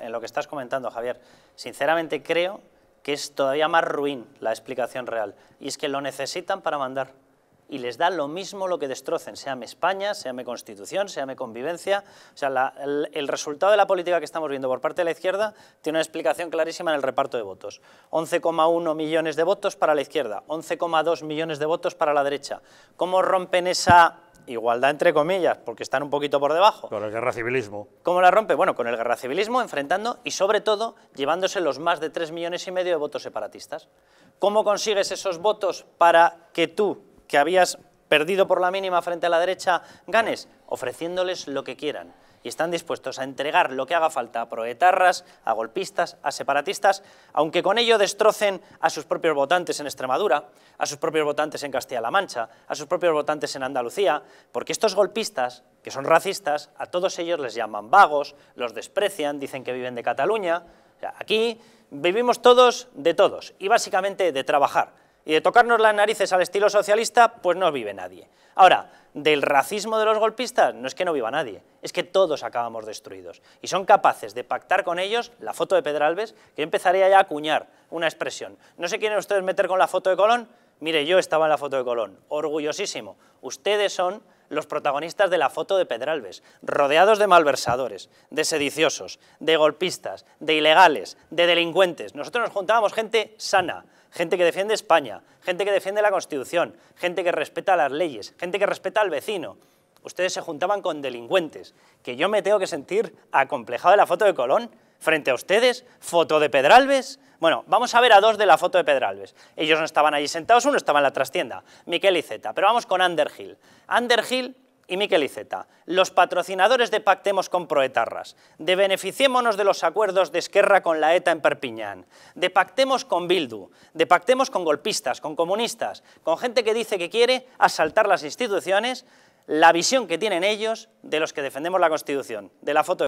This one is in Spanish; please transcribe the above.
En lo que estás comentando, Javier, sinceramente creo que es todavía más ruin la explicación real. Y es que lo necesitan para mandar. Y les da lo mismo lo que destrocen, sea España, sea Constitución, sea convivencia. O sea, el, resultado de la política que estamos viendo por parte de la izquierda tiene una explicación clarísima en el reparto de votos. 11,1 millones de votos para la izquierda, 11,2 millones de votos para la derecha. ¿Cómo rompen esa igualdad entre comillas, porque están un poquito por debajo. Con el guerra civilismo. ¿Cómo la rompe? Bueno, con el guerra civilismo, enfrentando y sobre todo llevándose los más de tres millones y medio de votos separatistas. ¿Cómo consigues esos votos para que tú, que habías perdido por la mínima frente a la derecha, ganes, ofreciéndoles lo que quieran. Y están dispuestos a entregar lo que haga falta a proetarras, a golpistas, a separatistas, aunque con ello destrocen a sus propios votantes en Extremadura, a sus propios votantes en Castilla-La Mancha, a sus propios votantes en Andalucía, porque estos golpistas, que son racistas, a todos ellos les llaman vagos, los desprecian, dicen que viven de Cataluña. aquí vivimos todos de todos y básicamente de trabajar y de tocarnos las narices al estilo socialista, pues no vive nadie. Ahora, del racismo de los golpistas, no es que no viva nadie, es que todos acabamos destruidos. Y son capaces de pactar con ellos la foto de Pedralbes, que yo empezaría ya a acuñar una expresión. No se quieren ustedes meter con la foto de Colón, mire, yo estaba en la foto de Colón, orgullosísimo. Ustedes son los protagonistas de la foto de Pedralbes, rodeados de malversadores, de sediciosos, de golpistas, de ilegales, de delincuentes. Nosotros nos juntábamos gente sana, gente que defiende España, gente que defiende la Constitución, gente que respeta las leyes, gente que respeta al vecino. Ustedes se juntaban con delincuentes, que yo me tengo que sentir acomplejado de la foto de Colón, frente a ustedes, foto de Pedralbes. Bueno, vamos a ver a dos de la foto de Pedralbes. Ellos no estaban allí sentados, uno estaba en la trastienda, Miquel y Pero vamos con Underhill. Underhill y Miquel Iceta, los patrocinadores de Pactemos con Proetarras, de Beneficiémonos de los acuerdos de Esquerra con la ETA en Perpiñán, de Pactemos con Bildu, de Pactemos con golpistas, con comunistas, con gente que dice que quiere asaltar las instituciones, la visión que tienen ellos de los que defendemos la Constitución, de la foto